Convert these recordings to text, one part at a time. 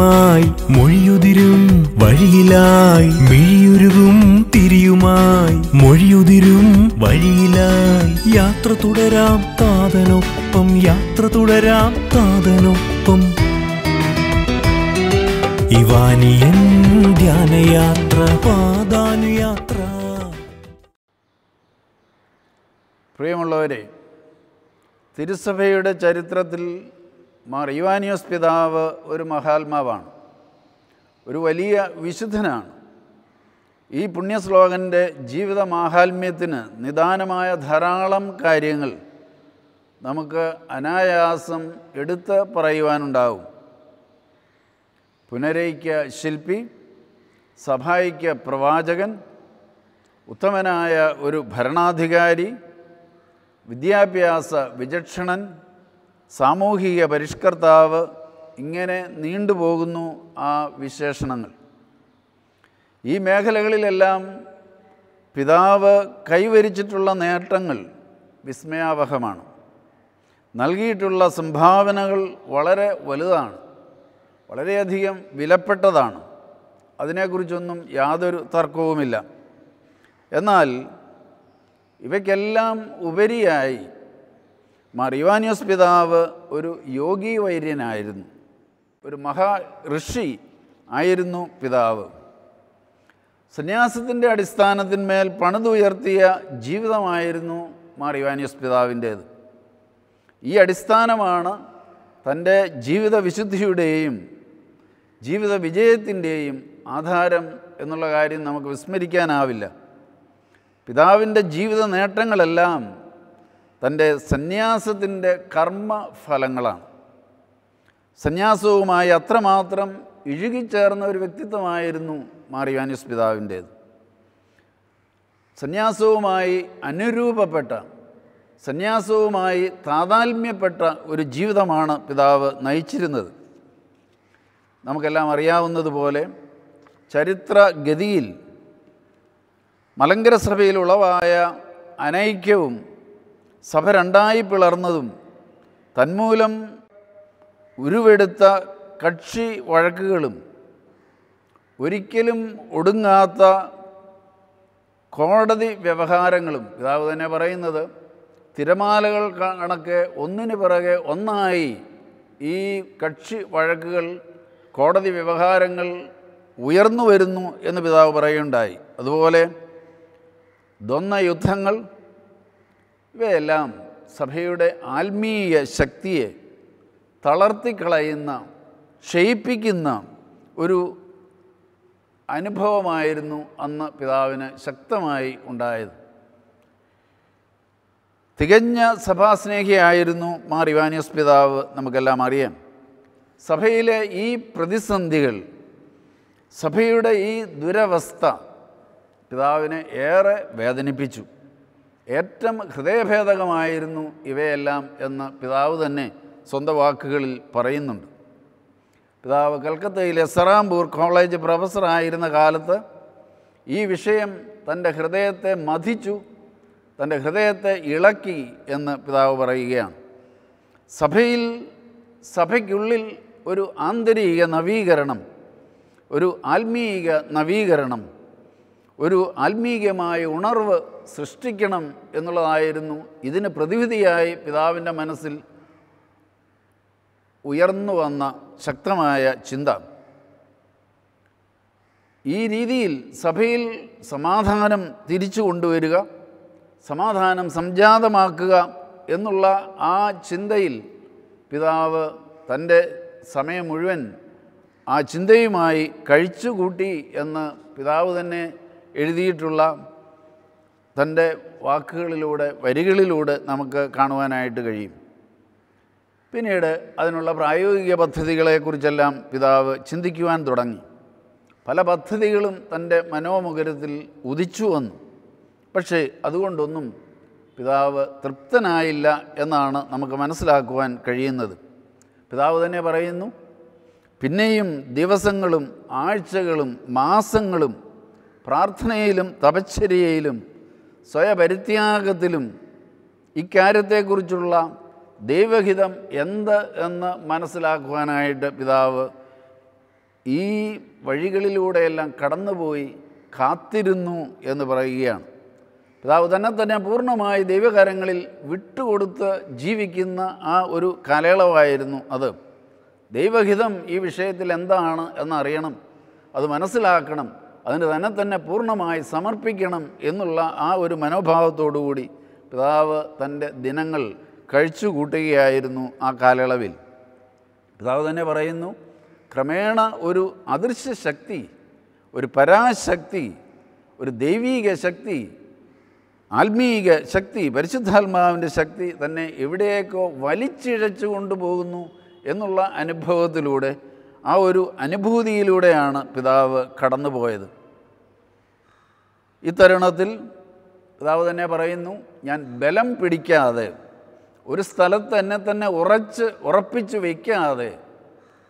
തിരിയുമായി മൊഴിയുതിരും വഴിയിലായി മിഴിയുരുകും തിരിയുമായി മൊഴിയുതിരും വഴിയിലായി യാത്ര തുടരാം താതനൊപ്പം യാത്ര തുടരാം താതനൊപ്പം ഇവാനിയൻ ധ്യാനയാത്ര പാതാനുയാത്ര പ്രിയമുള്ളവരെ തിരുസഭയുടെ ചരിത്രത്തിൽ മാർ ഇവാനിയോസ് പിതാവ് ഒരു മഹാത്മാവാണ് ഒരു വലിയ വിശുദ്ധനാണ് ഈ പുണ്യശ്ലോകൻ്റെ ജീവിത മാഹാത്മ്യത്തിന് നിദാനമായ ധാരാളം കാര്യങ്ങൾ നമുക്ക് അനായാസം എടുത്ത് പറയുവാനുണ്ടാവും പുനരയ്ക്ക് ശില്പി സഭായിക്ക് പ്രവാചകൻ ഉത്തമനായ ഒരു ഭരണാധികാരി വിദ്യാഭ്യാസ വിചക്ഷണൻ സാമൂഹിക പരിഷ്കർത്താവ് ഇങ്ങനെ നീണ്ടുപോകുന്നു ആ വിശേഷണങ്ങൾ ഈ മേഖലകളിലെല്ലാം പിതാവ് കൈവരിച്ചിട്ടുള്ള നേട്ടങ്ങൾ വിസ്മയാവഹമാണ് നൽകിയിട്ടുള്ള സംഭാവനകൾ വളരെ വലുതാണ് വളരെയധികം വിലപ്പെട്ടതാണ് അതിനെക്കുറിച്ചൊന്നും യാതൊരു തർക്കവുമില്ല എന്നാൽ ഇവയ്ക്കെല്ലാം ഉപരിയായി മറിവാനിയോസ് പിതാവ് ഒരു യോഗി വൈര്യനായിരുന്നു ഒരു മഹാ ഋഷി ആയിരുന്നു പിതാവ് സന്യാസത്തിൻ്റെ അടിസ്ഥാനത്തിന്മേൽ പണിതുയർത്തിയ ജീവിതമായിരുന്നു മാറിവാനിയസ് പിതാവിൻ്റേത് ഈ അടിസ്ഥാനമാണ് തൻ്റെ ജീവിത വിശുദ്ധിയുടെയും ജീവിത വിജയത്തിൻ്റെയും ആധാരം എന്നുള്ള കാര്യം നമുക്ക് വിസ്മരിക്കാനാവില്ല പിതാവിൻ്റെ ജീവിത നേട്ടങ്ങളെല്ലാം തൻ്റെ സന്യാസത്തിൻ്റെ കർമ്മഫലങ്ങളാണ് സന്യാസവുമായി അത്രമാത്രം ഇഴുകിച്ചേർന്ന ഒരു വ്യക്തിത്വമായിരുന്നു മാറിയാനിസ് പിതാവിൻ്റേത് സന്യാസവുമായി അനുരൂപപ്പെട്ട സന്യാസവുമായി താതാൽമ്യപ്പെട്ട ഒരു ജീവിതമാണ് പിതാവ് നയിച്ചിരുന്നത് നമുക്കെല്ലാം അറിയാവുന്നതുപോലെ ചരിത്രഗതിയിൽ മലങ്കര സഭയിൽ ഉളവായ അനൈക്യവും സഭ രണ്ടായി പിളർന്നതും തന്മൂലം ഉരുവെടുത്ത കക്ഷി വഴക്കുകളും ഒരിക്കലും ഒടുങ്ങാത്ത കോടതി വ്യവഹാരങ്ങളും പിതാവ് തന്നെ പറയുന്നത് തിരമാലകൾ കണക്ക് ഒന്നിനു പിറകെ ഒന്നായി ഈ കക്ഷി വഴക്കുകൾ കോടതി വ്യവഹാരങ്ങൾ ഉയർന്നു വരുന്നു എന്ന് പിതാവ് പറയുണ്ടായി അതുപോലെ ദ്വന്ദ് യുദ്ധങ്ങൾ ഇവയെല്ലാം സഭയുടെ ആത്മീയ ശക്തിയെ തളർത്തിക്കളയുന്ന ക്ഷയിപ്പിക്കുന്ന ഒരു അനുഭവമായിരുന്നു അന്ന് പിതാവിന് ശക്തമായി ഉണ്ടായത് തികഞ്ഞ സഭാസ്നേഹിയായിരുന്നു മാർ ഇവാനിയസ് പിതാവ് നമുക്കെല്ലാം അറിയാം സഭയിലെ ഈ പ്രതിസന്ധികൾ സഭയുടെ ഈ ദുരവസ്ഥ പിതാവിനെ ഏറെ വേദനിപ്പിച്ചു ഏറ്റവും ഹൃദയഭേദകമായിരുന്നു ഇവയെല്ലാം എന്ന് പിതാവ് തന്നെ സ്വന്തം വാക്കുകളിൽ പറയുന്നുണ്ട് പിതാവ് കൽക്കത്തയിലെ സറാംപൂർ കോളേജ് പ്രൊഫസറായിരുന്ന കാലത്ത് ഈ വിഷയം തൻ്റെ ഹൃദയത്തെ മതിച്ചു തൻ്റെ ഹൃദയത്തെ ഇളക്കി എന്ന് പിതാവ് പറയുകയാണ് സഭയിൽ സഭയ്ക്കുള്ളിൽ ഒരു ആന്തരിക നവീകരണം ഒരു ആത്മീക നവീകരണം ഒരു ആത്മീകമായ ഉണർവ് സൃഷ്ടിക്കണം എന്നുള്ളതായിരുന്നു ഇതിന് പ്രതിവിധിയായി പിതാവിൻ്റെ മനസ്സിൽ ഉയർന്നു വന്ന ശക്തമായ ചിന്ത ഈ രീതിയിൽ സഭയിൽ സമാധാനം തിരിച്ചു കൊണ്ടുവരിക സമാധാനം സംജാതമാക്കുക എന്നുള്ള ആ ചിന്തയിൽ പിതാവ് തൻ്റെ സമയം മുഴുവൻ ആ ചിന്തയുമായി കഴിച്ചുകൂട്ടി എന്ന് പിതാവ് തന്നെ എഴുതിയിട്ടുള്ള തൻ്റെ വാക്കുകളിലൂടെ വരികളിലൂടെ നമുക്ക് കാണുവാനായിട്ട് കഴിയും പിന്നീട് അതിനുള്ള പ്രായോഗിക പദ്ധതികളെക്കുറിച്ചെല്ലാം പിതാവ് ചിന്തിക്കുവാൻ തുടങ്ങി പല പദ്ധതികളും തൻ്റെ മനോമുഖരത്തിൽ ഉദിച്ചു വന്നു പക്ഷേ അതുകൊണ്ടൊന്നും പിതാവ് തൃപ്തനായില്ല എന്നാണ് നമുക്ക് മനസ്സിലാക്കുവാൻ കഴിയുന്നത് പിതാവ് തന്നെ പറയുന്നു പിന്നെയും ദിവസങ്ങളും ആഴ്ചകളും മാസങ്ങളും പ്രാർത്ഥനയിലും തപശ്ചര്യയിലും സ്വയപരിത്യാഗത്തിലും ഇക്കാര്യത്തെക്കുറിച്ചുള്ള ദൈവഹിതം എന്ത് എന്ന് മനസ്സിലാക്കുവാനായിട്ട് പിതാവ് ഈ വഴികളിലൂടെയെല്ലാം കടന്നുപോയി കാത്തിരുന്നു എന്ന് പറയുകയാണ് പിതാവ് തന്നെ തന്നെ പൂർണ്ണമായി ദൈവകരങ്ങളിൽ വിട്ടുകൊടുത്ത് ജീവിക്കുന്ന ആ ഒരു കാലയളവായിരുന്നു അത് ദൈവഹിതം ഈ വിഷയത്തിൽ എന്താണ് എന്നറിയണം അത് മനസ്സിലാക്കണം അതിന് തന്നെ തന്നെ പൂർണ്ണമായി സമർപ്പിക്കണം എന്നുള്ള ആ ഒരു മനോഭാവത്തോടുകൂടി പിതാവ് തൻ്റെ ദിനങ്ങൾ കഴിച്ചു കൂട്ടുകയായിരുന്നു ആ കാലയളവിൽ പിതാവ് തന്നെ പറയുന്നു ക്രമേണ ഒരു അദൃശ്യ ശക്തി ഒരു പരാശക്തി ഒരു ദൈവീക ശക്തി ആത്മീക ശക്തി പരിശുദ്ധാത്മാവിൻ്റെ ശക്തി തന്നെ എവിടെയൊക്കെ വലിച്ചിഴച്ചു കൊണ്ടുപോകുന്നു എന്നുള്ള അനുഭവത്തിലൂടെ ആ ഒരു അനുഭൂതിയിലൂടെയാണ് പിതാവ് കടന്നു പോയത് ഇത്തരുണത്തിൽ പിതാവ് തന്നെ പറയുന്നു ഞാൻ ബലം പിടിക്കാതെ ഒരു സ്ഥലത്ത് എന്നെ തന്നെ ഉറച്ച് ഉറപ്പിച്ച് വയ്ക്കാതെ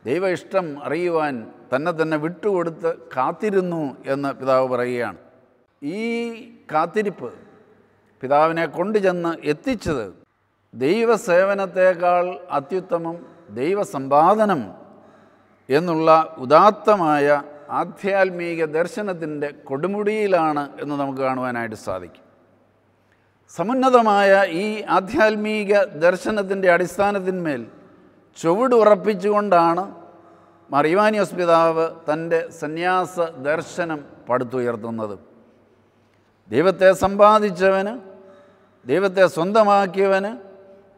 ദൈവ ഇഷ്ടം അറിയുവാൻ തന്നെ തന്നെ വിട്ടുകൊടുത്ത് കാത്തിരുന്നു എന്ന് പിതാവ് പറയുകയാണ് ഈ കാത്തിരിപ്പ് പിതാവിനെ കൊണ്ടുചെന്ന് എത്തിച്ചത് ദൈവസേവനത്തേക്കാൾ അത്യുത്തമം ദൈവസമ്പാദനം എന്നുള്ള ഉദാത്തമായ ആധ്യാത്മിക ദർശനത്തിൻ്റെ കൊടുമുടിയിലാണ് എന്ന് നമുക്ക് കാണുവാനായിട്ട് സാധിക്കും സമുന്നതമായ ഈ ആധ്യാത്മിക ദർശനത്തിൻ്റെ അടിസ്ഥാനത്തിന്മേൽ ചുവടുറപ്പിച്ചുകൊണ്ടാണ് മറിവാനി പിതാവ് തൻ്റെ സന്യാസ ദർശനം പടുത്തുയർത്തുന്നത് ദൈവത്തെ സമ്പാദിച്ചവന് ദൈവത്തെ സ്വന്തമാക്കിയവന്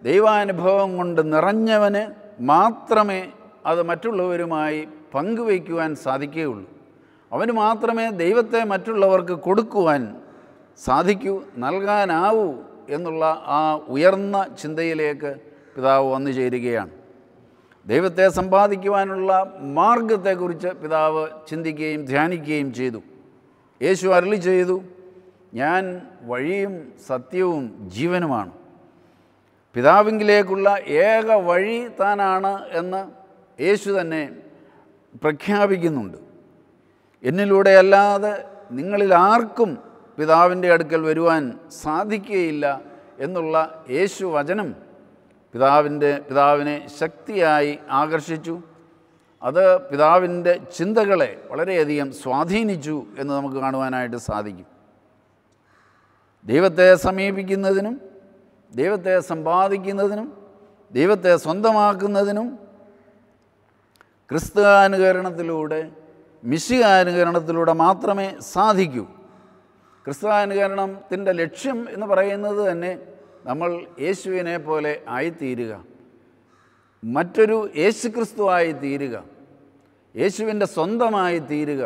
ദൈവാനുഭവം കൊണ്ട് നിറഞ്ഞവന് മാത്രമേ അത് മറ്റുള്ളവരുമായി പങ്കുവയ്ക്കുവാൻ സാധിക്കുകയുള്ളൂ അവന് മാത്രമേ ദൈവത്തെ മറ്റുള്ളവർക്ക് കൊടുക്കുവാൻ സാധിക്കൂ നൽകാനാവൂ എന്നുള്ള ആ ഉയർന്ന ചിന്തയിലേക്ക് പിതാവ് വന്നു ചേരുകയാണ് ദൈവത്തെ സമ്പാദിക്കുവാനുള്ള മാർഗത്തെക്കുറിച്ച് പിതാവ് ചിന്തിക്കുകയും ധ്യാനിക്കുകയും ചെയ്തു യേശു അരളി ചെയ്തു ഞാൻ വഴിയും സത്യവും ജീവനുമാണ് പിതാവിങ്കിലേക്കുള്ള ഏക വഴി താനാണ് എന്ന് യേശു തന്നെ പ്രഖ്യാപിക്കുന്നുണ്ട് എന്നിലൂടെ അല്ലാതെ നിങ്ങളിൽ ആർക്കും പിതാവിൻ്റെ അടുക്കൽ വരുവാൻ സാധിക്കുകയില്ല എന്നുള്ള യേശു വചനം പിതാവിൻ്റെ പിതാവിനെ ശക്തിയായി ആകർഷിച്ചു അത് പിതാവിൻ്റെ ചിന്തകളെ വളരെയധികം സ്വാധീനിച്ചു എന്ന് നമുക്ക് കാണുവാനായിട്ട് സാധിക്കും ദൈവത്തെ സമീപിക്കുന്നതിനും ദൈവത്തെ സമ്പാദിക്കുന്നതിനും ദൈവത്തെ സ്വന്തമാക്കുന്നതിനും ക്രിസ്തുവാനുകരണത്തിലൂടെ മിശികാനുകരണത്തിലൂടെ മാത്രമേ സാധിക്കൂ ക്രിസ്തുവാനുകരണത്തിൻ്റെ ലക്ഷ്യം എന്ന് പറയുന്നത് തന്നെ നമ്മൾ യേശുവിനെ പോലെ ആയിത്തീരുക മറ്റൊരു യേശു ക്രിസ്തുവായി തീരുക യേശുവിൻ്റെ സ്വന്തമായി തീരുക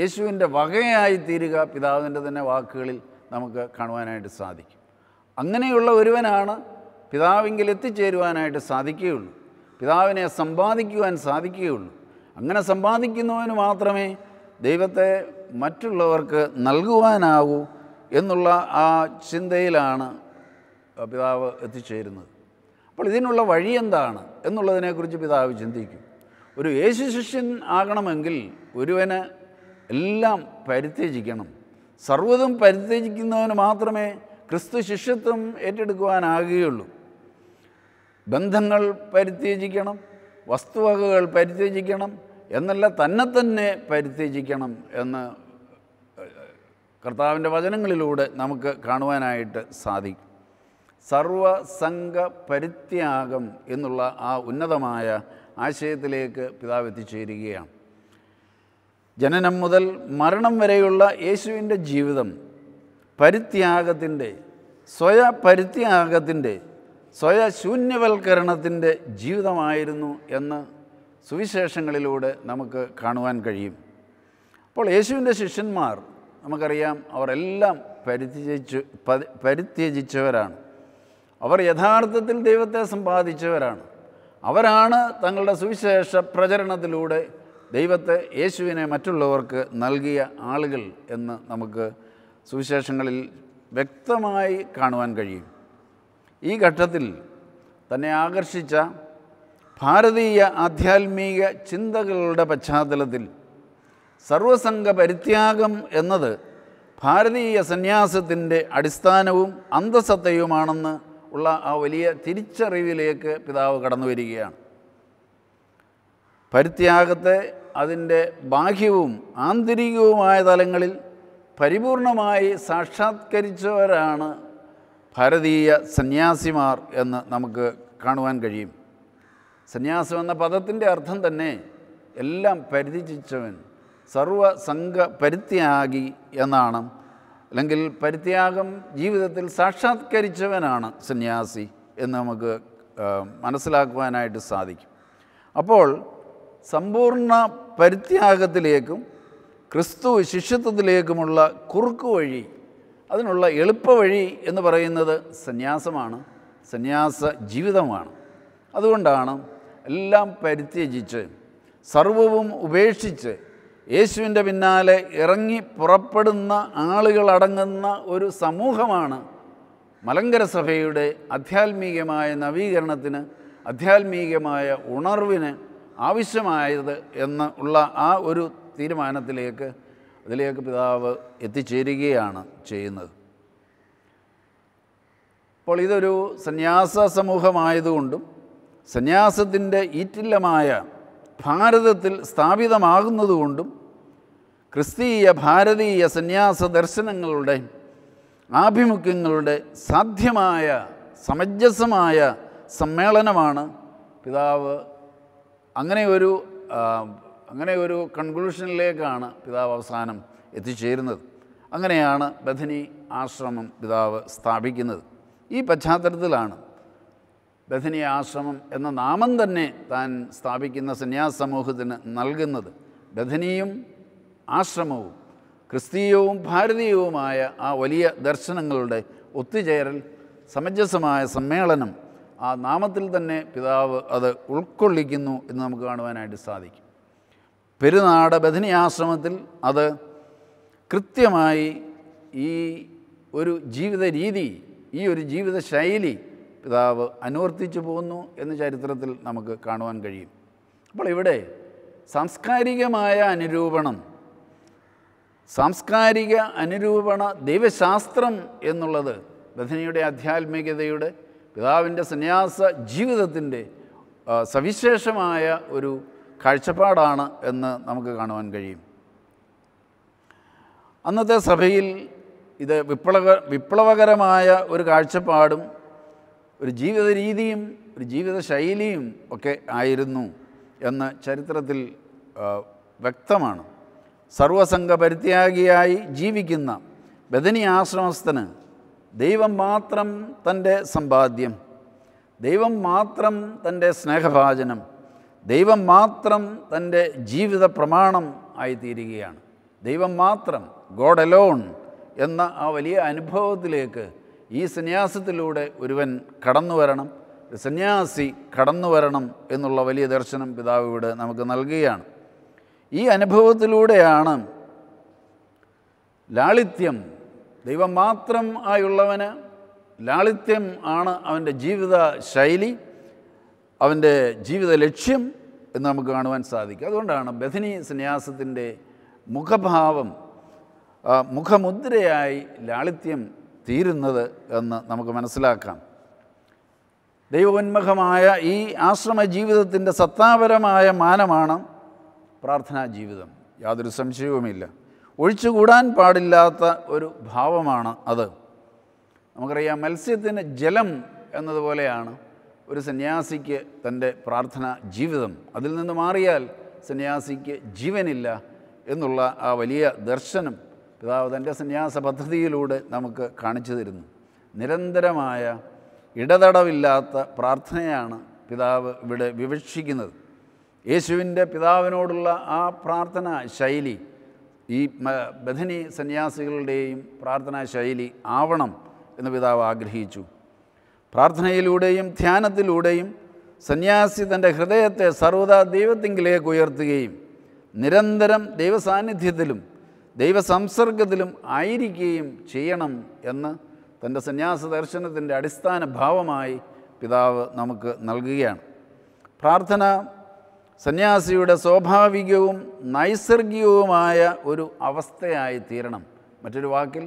യേശുവിൻ്റെ വകയായി തീരുക പിതാവിൻ്റെ തന്നെ വാക്കുകളിൽ നമുക്ക് കാണുവാനായിട്ട് സാധിക്കും അങ്ങനെയുള്ള ഒരുവനാണ് പിതാവിങ്കിൽ എത്തിച്ചേരുവാനായിട്ട് സാധിക്കുകയുള്ളൂ പിതാവിനെ സമ്പാദിക്കുവാൻ സാധിക്കുകയുള്ളൂ അങ്ങനെ സമ്പാദിക്കുന്നവന് മാത്രമേ ദൈവത്തെ മറ്റുള്ളവർക്ക് നൽകുവാനാകൂ എന്നുള്ള ആ ചിന്തയിലാണ് പിതാവ് എത്തിച്ചേരുന്നത് അപ്പോൾ ഇതിനുള്ള വഴി എന്താണ് എന്നുള്ളതിനെക്കുറിച്ച് പിതാവ് ചിന്തിക്കും ഒരു യേശു ശിഷ്യൻ ആകണമെങ്കിൽ ഒരുവന് എല്ലാം പരിത്യജിക്കണം സർവ്വതും പരിത്യജിക്കുന്നവന് മാത്രമേ ക്രിസ്തു ശിഷ്യത്വം ഏറ്റെടുക്കുവാനാകുകയുള്ളൂ ബന്ധങ്ങൾ പരിത്യജിക്കണം വസ്തുവകകൾ പരിത്യജിക്കണം എന്നല്ല തന്നെ തന്നെ പരിത്യജിക്കണം എന്ന് കർത്താവിൻ്റെ വചനങ്ങളിലൂടെ നമുക്ക് കാണുവാനായിട്ട് സാധിക്കും സർവസംഘ പരിത്യാഗം എന്നുള്ള ആ ഉന്നതമായ ആശയത്തിലേക്ക് പിതാവ് എത്തിച്ചേരുകയാണ് ജനനം മുതൽ മരണം വരെയുള്ള യേശുവിൻ്റെ ജീവിതം പരിത്യാഗത്തിൻ്റെ സ്വയ പരിത്യാഗത്തിൻ്റെ സ്വയശൂന്യവൽക്കരണത്തിൻ്റെ ജീവിതമായിരുന്നു എന്ന് സുവിശേഷങ്ങളിലൂടെ നമുക്ക് കാണുവാൻ കഴിയും അപ്പോൾ യേശുവിൻ്റെ ശിഷ്യന്മാർ നമുക്കറിയാം അവരെല്ലാം പരിത്യജിച്ചു പരിത്യജിച്ചവരാണ് അവർ യഥാർത്ഥത്തിൽ ദൈവത്തെ സമ്പാദിച്ചവരാണ് അവരാണ് തങ്ങളുടെ സുവിശേഷ പ്രചരണത്തിലൂടെ ദൈവത്തെ യേശുവിനെ മറ്റുള്ളവർക്ക് നൽകിയ ആളുകൾ എന്ന് നമുക്ക് സുവിശേഷങ്ങളിൽ വ്യക്തമായി കാണുവാൻ കഴിയും ഈ ഘട്ടത്തിൽ തന്നെ ആകർഷിച്ച ഭാരതീയ ആധ്യാത്മിക ചിന്തകളുടെ പശ്ചാത്തലത്തിൽ സർവസംഘ പരിത്യാഗം എന്നത് ഭാരതീയ സന്യാസത്തിൻ്റെ അടിസ്ഥാനവും അന്തസത്തയുമാണെന്ന് ഉള്ള ആ വലിയ തിരിച്ചറിവിലേക്ക് പിതാവ് കടന്നു വരികയാണ് പരിത്യാഗത്തെ അതിൻ്റെ ബാഹ്യവും ആന്തരികവുമായ തലങ്ങളിൽ പരിപൂർണമായി സാക്ഷാത്കരിച്ചവരാണ് ഭാരതീയ സന്യാസിമാർ എന്ന് നമുക്ക് കാണുവാൻ കഴിയും സന്യാസം എന്ന പദത്തിൻ്റെ അർത്ഥം തന്നെ എല്ലാം പരിധിച്ചവൻ സർവസംഘ പരിത്യാഗി എന്നാണ് അല്ലെങ്കിൽ പരിത്യാഗം ജീവിതത്തിൽ സാക്ഷാത്കരിച്ചവനാണ് സന്യാസി എന്ന് നമുക്ക് മനസ്സിലാക്കുവാനായിട്ട് സാധിക്കും അപ്പോൾ സമ്പൂർണ്ണ പരിത്യാഗത്തിലേക്കും ക്രിസ്തു ശിഷ്യത്വത്തിലേക്കുമുള്ള കുറുക്കു വഴി അതിനുള്ള എളുപ്പവഴി എന്ന് പറയുന്നത് സന്യാസമാണ് സന്യാസ ജീവിതമാണ് അതുകൊണ്ടാണ് എല്ലാം പരിത്യജിച്ച് സർവവും ഉപേക്ഷിച്ച് യേശുവിൻ്റെ പിന്നാലെ ഇറങ്ങി പുറപ്പെടുന്ന ആളുകളടങ്ങുന്ന ഒരു സമൂഹമാണ് മലങ്കര സഭയുടെ ആധ്യാത്മികമായ നവീകരണത്തിന് ആധ്യാത്മികമായ ഉണർവിന് ആവശ്യമായത് എന്ന് ഉള്ള ആ ഒരു തീരുമാനത്തിലേക്ക് അതിലേക്ക് പിതാവ് എത്തിച്ചേരുകയാണ് ചെയ്യുന്നത് അപ്പോൾ ഇതൊരു സന്യാസ സമൂഹമായതുകൊണ്ടും സന്യാസത്തിൻ്റെ ഈറ്റില്ലമായ ഭാരതത്തിൽ സ്ഥാപിതമാകുന്നതുകൊണ്ടും ക്രിസ്തീയ ഭാരതീയ സന്യാസ ദർശനങ്ങളുടെ ആഭിമുഖ്യങ്ങളുടെ സാധ്യമായ സമഞ്ജസമായ സമ്മേളനമാണ് പിതാവ് അങ്ങനെ ഒരു അങ്ങനെ ഒരു കൺക്ലൂഷനിലേക്കാണ് പിതാവ് അവസാനം എത്തിച്ചേരുന്നത് അങ്ങനെയാണ് ബഥനി ആശ്രമം പിതാവ് സ്ഥാപിക്കുന്നത് ഈ പശ്ചാത്തലത്തിലാണ് ബഥനി ആശ്രമം എന്ന നാമം തന്നെ താൻ സ്ഥാപിക്കുന്ന സന്യാസ സമൂഹത്തിന് നൽകുന്നത് ബഥനിയും ആശ്രമവും ക്രിസ്തീയവും ഭാരതീയവുമായ ആ വലിയ ദർശനങ്ങളുടെ ഒത്തുചേരൽ സമഞ്ജസമായ സമ്മേളനം ആ നാമത്തിൽ തന്നെ പിതാവ് അത് ഉൾക്കൊള്ളിക്കുന്നു എന്ന് നമുക്ക് കാണുവാനായിട്ട് സാധിക്കും പെരുനാട് ബഥനി ആശ്രമത്തിൽ അത് കൃത്യമായി ഈ ഒരു ജീവിത രീതി ഈ ഒരു ജീവിത ശൈലി പിതാവ് അനുവർത്തിച്ചു പോകുന്നു എന്ന് ചരിത്രത്തിൽ നമുക്ക് കാണുവാൻ കഴിയും അപ്പോൾ ഇവിടെ സാംസ്കാരികമായ അനുരൂപണം സാംസ്കാരിക അനുരൂപണ ദൈവശാസ്ത്രം എന്നുള്ളത് ബഥനിയുടെ ആധ്യാത്മികതയുടെ പിതാവിൻ്റെ സന്യാസ ജീവിതത്തിൻ്റെ സവിശേഷമായ ഒരു കാഴ്ചപ്പാടാണ് എന്ന് നമുക്ക് കാണുവാൻ കഴിയും അന്നത്തെ സഭയിൽ ഇത് വിപ്ലവ വിപ്ലവകരമായ ഒരു കാഴ്ചപ്പാടും ഒരു ജീവിത രീതിയും ഒരു ജീവിത ശൈലിയും ഒക്കെ ആയിരുന്നു എന്ന് ചരിത്രത്തിൽ വ്യക്തമാണ് സർവസംഘ പരിത്യാഗിയായി ജീവിക്കുന്ന ബദനി ആശ്രമസ്ഥന് ദൈവം മാത്രം തൻ്റെ സമ്പാദ്യം ദൈവം മാത്രം തൻ്റെ സ്നേഹഭാചനം ദൈവം മാത്രം തൻ്റെ ജീവിത പ്രമാണം ആയിത്തീരുകയാണ് ദൈവം മാത്രം ഗോഡ് അലോൺ എന്ന ആ വലിയ അനുഭവത്തിലേക്ക് ഈ സന്യാസത്തിലൂടെ ഒരുവൻ കടന്നു വരണം സന്യാസി കടന്നു വരണം എന്നുള്ള വലിയ ദർശനം പിതാവ് ഇവിടെ നമുക്ക് നൽകുകയാണ് ഈ അനുഭവത്തിലൂടെയാണ് ലാളിത്യം ദൈവം മാത്രം ആയുള്ളവന് ലാളിത്യം ആണ് അവൻ്റെ ജീവിത ശൈലി അവൻ്റെ ജീവിത ലക്ഷ്യം എന്ന് നമുക്ക് കാണുവാൻ സാധിക്കും അതുകൊണ്ടാണ് ബഥനി സന്യാസത്തിൻ്റെ മുഖഭാവം മുഖമുദ്രയായി ലാളിത്യം തീരുന്നത് എന്ന് നമുക്ക് മനസ്സിലാക്കാം ദൈവോന്മുഖമായ ഈ ആശ്രമ ജീവിതത്തിൻ്റെ സത്താപരമായ മാനമാണ് പ്രാർത്ഥനാ ജീവിതം യാതൊരു സംശയവുമില്ല ഒഴിച്ചുകൂടാൻ പാടില്ലാത്ത ഒരു ഭാവമാണ് അത് നമുക്കറിയാം മത്സ്യത്തിന് ജലം എന്നതുപോലെയാണ് ഒരു സന്യാസിക്ക് തൻ്റെ പ്രാർത്ഥന ജീവിതം അതിൽ നിന്ന് മാറിയാൽ സന്യാസിക്ക് ജീവനില്ല എന്നുള്ള ആ വലിയ ദർശനം പിതാവ് തൻ്റെ സന്യാസ പദ്ധതിയിലൂടെ നമുക്ക് കാണിച്ചു തരുന്നു നിരന്തരമായ ഇടതടവില്ലാത്ത പ്രാർത്ഥനയാണ് പിതാവ് ഇവിടെ വിവക്ഷിക്കുന്നത് യേശുവിൻ്റെ പിതാവിനോടുള്ള ആ പ്രാർത്ഥന ശൈലി ഈ ബഥനി സന്യാസികളുടെയും പ്രാർത്ഥനാ ശൈലി ആവണം എന്ന് പിതാവ് ആഗ്രഹിച്ചു പ്രാർത്ഥനയിലൂടെയും ധ്യാനത്തിലൂടെയും സന്യാസി തൻ്റെ ഹൃദയത്തെ സർവ്വതാ ദൈവത്തിങ്കിലേക്ക് ഉയർത്തുകയും നിരന്തരം ദൈവസാന്നിധ്യത്തിലും ദൈവസംസർഗത്തിലും ആയിരിക്കുകയും ചെയ്യണം എന്ന് തൻ്റെ സന്യാസ ദർശനത്തിൻ്റെ അടിസ്ഥാന ഭാവമായി പിതാവ് നമുക്ക് നൽകുകയാണ് പ്രാർത്ഥന സന്യാസിയുടെ സ്വാഭാവികവും നൈസർഗികവുമായ ഒരു അവസ്ഥയായി തീരണം മറ്റൊരു വാക്കിൽ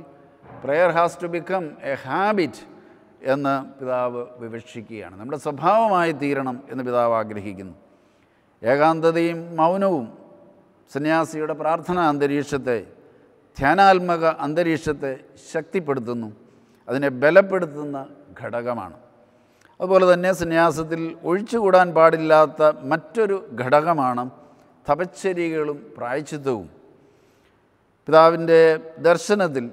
prayer has to become a habit എന്ന് പിതാവ് വിവക്ഷിക്കുകയാണ് നമ്മുടെ സ്വഭാവമായി തീരണം എന്ന് പിതാവ് ആഗ്രഹിക്കുന്നു ഏകാന്തതയും മൗനവും സന്യാസിയുടെ പ്രാർത്ഥനാ അന്തരീക്ഷത്തെ ധ്യാനാത്മക അന്തരീക്ഷത്തെ ശക്തിപ്പെടുത്തുന്നു അതിനെ ബലപ്പെടുത്തുന്ന ഘടകമാണ് അതുപോലെ തന്നെ സന്യാസത്തിൽ ഒഴിച്ചുകൂടാൻ പാടില്ലാത്ത മറ്റൊരു ഘടകമാണ് തപശ്ചര്യകളും പ്രായച്ചിത്തവും പിതാവിൻ്റെ ദർശനത്തിൽ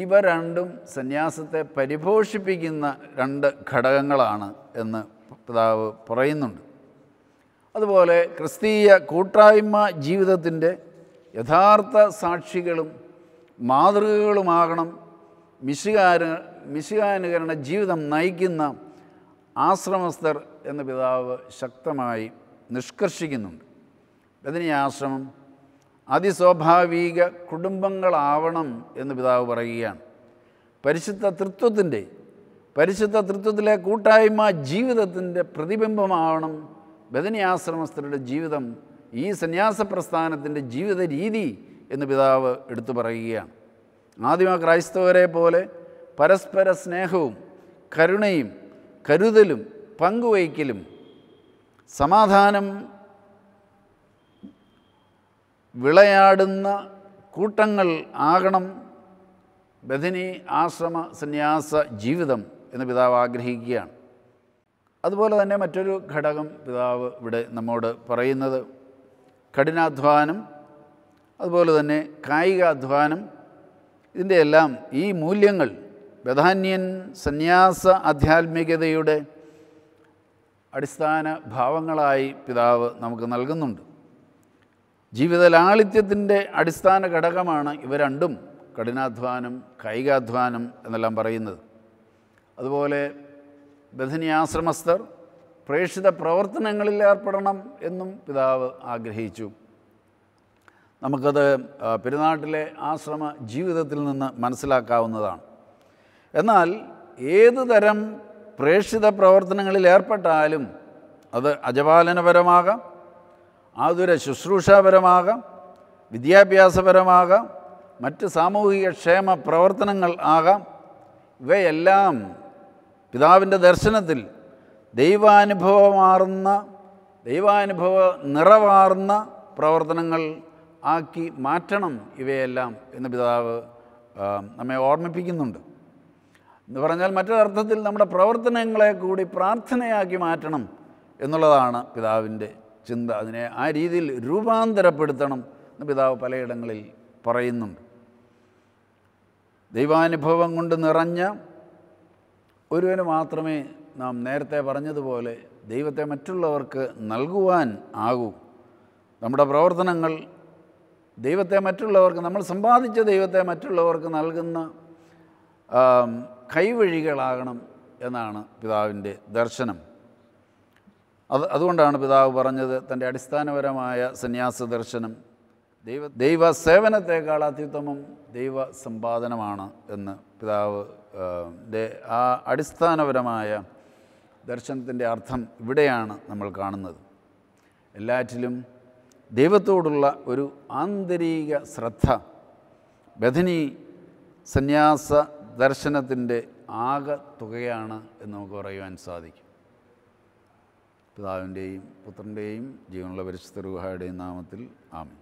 ഇവ രണ്ടും സന്യാസത്തെ പരിപോഷിപ്പിക്കുന്ന രണ്ട് ഘടകങ്ങളാണ് എന്ന് പിതാവ് പറയുന്നുണ്ട് അതുപോലെ ക്രിസ്തീയ കൂട്ടായ്മ ജീവിതത്തിൻ്റെ യഥാർത്ഥ സാക്ഷികളും മാതൃകകളുമാകണം മിശുകാര മിശുകാനുകരണ ജീവിതം നയിക്കുന്ന ആശ്രമസ്ഥർ എന്ന് പിതാവ് ശക്തമായി നിഷ്കർഷിക്കുന്നുണ്ട് ബദിനി ആശ്രമം അതിസ്വാഭാവിക കുടുംബങ്ങളാവണം എന്ന് പിതാവ് പറയുകയാണ് പരിശുദ്ധ തൃത്വത്തിൻ്റെ പരിശുദ്ധ തൃത്വത്തിലെ കൂട്ടായ്മ ജീവിതത്തിൻ്റെ പ്രതിബിംബമാവണം ബദനിയാശ്രമസ്ഥരുടെ ജീവിതം ഈ സന്യാസ പ്രസ്ഥാനത്തിൻ്റെ ജീവിത രീതി എന്ന് പിതാവ് എടുത്തു പറയുകയാണ് ആദിമ ക്രൈസ്തവരെ പോലെ പരസ്പര സ്നേഹവും കരുണയും കരുതലും പങ്കുവയ്ക്കലും സമാധാനം വിളയാടുന്ന കൂട്ടങ്ങൾ ആകണം ബഥിനി ആശ്രമ സന്യാസ ജീവിതം എന്ന് പിതാവ് ആഗ്രഹിക്കുകയാണ് അതുപോലെ തന്നെ മറ്റൊരു ഘടകം പിതാവ് ഇവിടെ നമ്മോട് പറയുന്നത് കഠിനാധ്വാനം അതുപോലെ തന്നെ കായികാധ്വാനം ഇതിൻ്റെ എല്ലാം ഈ മൂല്യങ്ങൾ ബഥാന്യൻ സന്യാസ ആധ്യാത്മികതയുടെ അടിസ്ഥാന ഭാവങ്ങളായി പിതാവ് നമുക്ക് നൽകുന്നുണ്ട് ജീവിത ലാളിത്യത്തിൻ്റെ അടിസ്ഥാന ഘടകമാണ് ഇവ രണ്ടും കഠിനാധ്വാനം കായികാധ്വാനം എന്നെല്ലാം പറയുന്നത് അതുപോലെ ബഥനിയാശ്രമസ്ഥർ പ്രേക്ഷിത പ്രവർത്തനങ്ങളിൽ ഏർപ്പെടണം എന്നും പിതാവ് ആഗ്രഹിച്ചു നമുക്കത് പെരുന്നാട്ടിലെ ആശ്രമ ജീവിതത്തിൽ നിന്ന് മനസ്സിലാക്കാവുന്നതാണ് എന്നാൽ ഏത് തരം പ്രേക്ഷിത പ്രവർത്തനങ്ങളിൽ ഏർപ്പെട്ടാലും അത് അജപാലനപരമാകാം ആതുര ശുശ്രൂഷാപരമാകാം വിദ്യാഭ്യാസപരമാകാം മറ്റ് സാമൂഹിക ക്ഷേമ പ്രവർത്തനങ്ങൾ ആകാം ഇവയെല്ലാം പിതാവിൻ്റെ ദർശനത്തിൽ ദൈവാനുഭവമാർന്ന ദൈവാനുഭവ നിറവാർന്ന പ്രവർത്തനങ്ങൾ ആക്കി മാറ്റണം ഇവയെല്ലാം എന്ന് പിതാവ് നമ്മെ ഓർമ്മിപ്പിക്കുന്നുണ്ട് എന്ന് പറഞ്ഞാൽ മറ്റൊരർത്ഥത്തിൽ നമ്മുടെ പ്രവർത്തനങ്ങളെ കൂടി പ്രാർത്ഥനയാക്കി മാറ്റണം എന്നുള്ളതാണ് പിതാവിൻ്റെ ചിന്ത അതിനെ ആ രീതിയിൽ രൂപാന്തരപ്പെടുത്തണം എന്ന് പിതാവ് പലയിടങ്ങളിൽ പറയുന്നുണ്ട് ദൈവാനുഭവം കൊണ്ട് നിറഞ്ഞ ഒരുവന് മാത്രമേ നാം നേരത്തെ പറഞ്ഞതുപോലെ ദൈവത്തെ മറ്റുള്ളവർക്ക് നൽകുവാൻ ആകൂ നമ്മുടെ പ്രവർത്തനങ്ങൾ ദൈവത്തെ മറ്റുള്ളവർക്ക് നമ്മൾ സമ്പാദിച്ച ദൈവത്തെ മറ്റുള്ളവർക്ക് നൽകുന്ന കൈവഴികളാകണം എന്നാണ് പിതാവിൻ്റെ ദർശനം അത് അതുകൊണ്ടാണ് പിതാവ് പറഞ്ഞത് തൻ്റെ അടിസ്ഥാനപരമായ സന്യാസ ദർശനം ദൈവ ദൈവ സേവനത്തെക്കാൾ അത്യുത്തമം ദൈവ സമ്പാദനമാണ് എന്ന് പിതാവ് ആ അടിസ്ഥാനപരമായ ദർശനത്തിൻ്റെ അർത്ഥം ഇവിടെയാണ് നമ്മൾ കാണുന്നത് എല്ലാറ്റിലും ദൈവത്തോടുള്ള ഒരു ആന്തരിക ശ്രദ്ധ ബഥനി സന്യാസ ദർശനത്തിൻ്റെ ആകെ തുകയാണ് എന്ന് നമുക്ക് പറയുവാൻ സാധിക്കും പിതാവിൻ്റെയും പുത്രൻ്റെയും ജീവനുള്ള പരിശുദ്ധ രൂഹയുടെയും നാമത്തിൽ ആമി